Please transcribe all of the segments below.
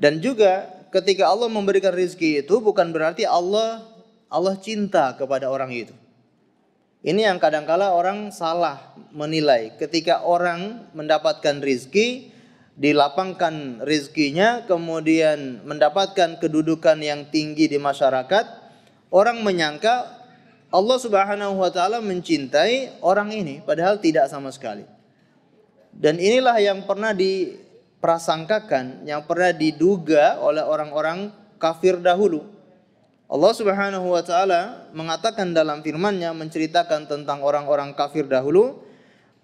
Dan juga ketika Allah memberikan rizki itu bukan berarti Allah Allah cinta kepada orang itu. Ini yang kadangkala orang salah menilai. Ketika orang mendapatkan rizki, dilapangkan rizkinya, kemudian mendapatkan kedudukan yang tinggi di masyarakat, orang menyangka Allah Subhanahu wa taala mencintai orang ini padahal tidak sama sekali. Dan inilah yang pernah di prasangkakan, yang pernah diduga oleh orang-orang kafir dahulu. Allah Subhanahu wa taala mengatakan dalam firman-Nya menceritakan tentang orang-orang kafir dahulu.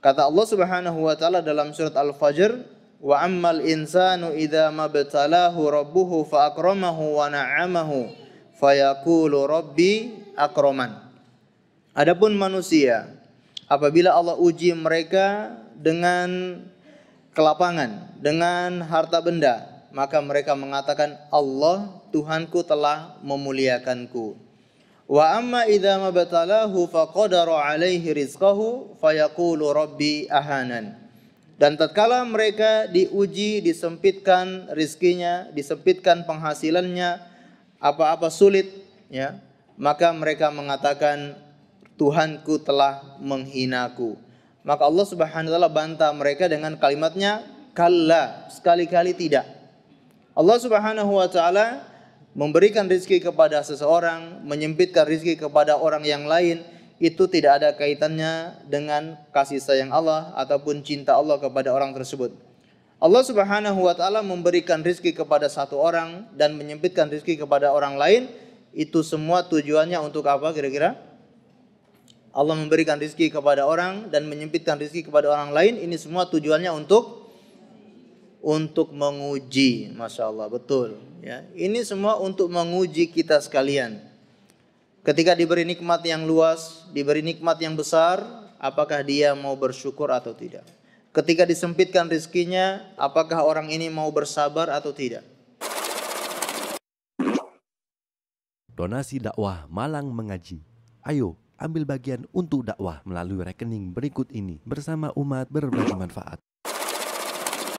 Kata Allah Subhanahu wa taala dalam surat Al-Fajr, "Wa ammal insanu idza mabtalahu rabbuhu fa akramahu wa na'amahu yaqulu rabbi akraman." Adapun manusia, apabila Allah uji mereka dengan ke lapangan dengan harta benda, maka mereka mengatakan Allah Tuhanku telah memuliakanku. Wa amma idza mabtalahu faqadara alaihi rizqahu fayaqulu rabbi ahanan. Dan tatkala mereka diuji, disempitkan rizkinya, disempitkan penghasilannya, apa-apa sulit, ya, maka mereka mengatakan Tuhanku telah menghinaku. Maka Allah Subhanahu wa taala bantah mereka dengan kalimatnya kalla, sekali-kali tidak. Allah Subhanahu wa taala memberikan rizki kepada seseorang, menyempitkan rizki kepada orang yang lain, itu tidak ada kaitannya dengan kasih sayang Allah ataupun cinta Allah kepada orang tersebut. Allah Subhanahu wa taala memberikan rizki kepada satu orang dan menyempitkan rizki kepada orang lain, itu semua tujuannya untuk apa kira-kira? Allah memberikan rizki kepada orang dan menyempitkan rizki kepada orang lain. Ini semua tujuannya untuk untuk menguji, masya Allah, betul. Ya, ini semua untuk menguji kita sekalian. Ketika diberi nikmat yang luas, diberi nikmat yang besar, apakah dia mau bersyukur atau tidak? Ketika disempitkan rizkinya, apakah orang ini mau bersabar atau tidak? Donasi dakwah Malang mengaji. Ayo Ambil bagian untuk dakwah melalui rekening berikut ini bersama umat berbagi manfaat.